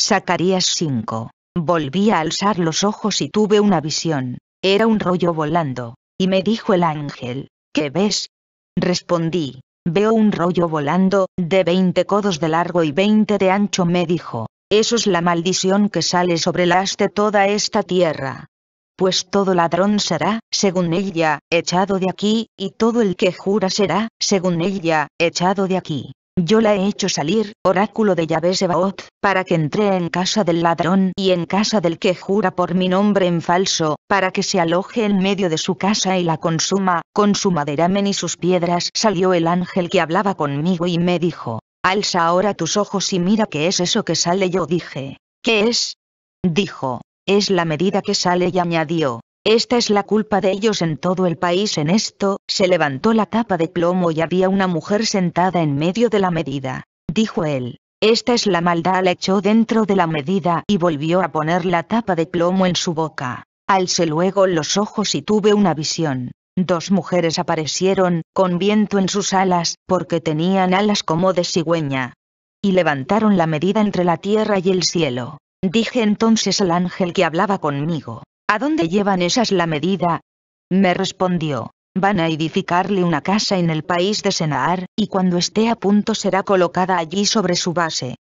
Zacarías 5. Volví a alzar los ojos y tuve una visión. Era un rollo volando. Y me dijo el ángel, ¿qué ves? Respondí, veo un rollo volando, de 20 codos de largo y 20 de ancho, me dijo. Eso es la maldición que sale sobre la de toda esta tierra. Pues todo ladrón será, según ella, echado de aquí, y todo el que jura será, según ella, echado de aquí. Yo la he hecho salir, oráculo de Yahvé Sebaot, para que entre en casa del ladrón y en casa del que jura por mi nombre en falso, para que se aloje en medio de su casa y la consuma, con su maderamen y sus piedras. Salió el ángel que hablaba conmigo y me dijo, alza ahora tus ojos y mira qué es eso que sale. Yo dije, ¿qué es? Dijo, es la medida que sale y añadió, esta es la culpa de ellos en todo el país. En esto, se levantó la tapa de plomo y había una mujer sentada en medio de la medida. Dijo él. Esta es la maldad, la echó dentro de la medida y volvió a poner la tapa de plomo en su boca. Alcé luego los ojos y tuve una visión. Dos mujeres aparecieron, con viento en sus alas, porque tenían alas como de cigüeña. Y levantaron la medida entre la tierra y el cielo. Dije entonces al ángel que hablaba conmigo, ¿A dónde llevan esas la medida? Me respondió, van a edificarle una casa en el país de Senaar, y cuando esté a punto será colocada allí sobre su base.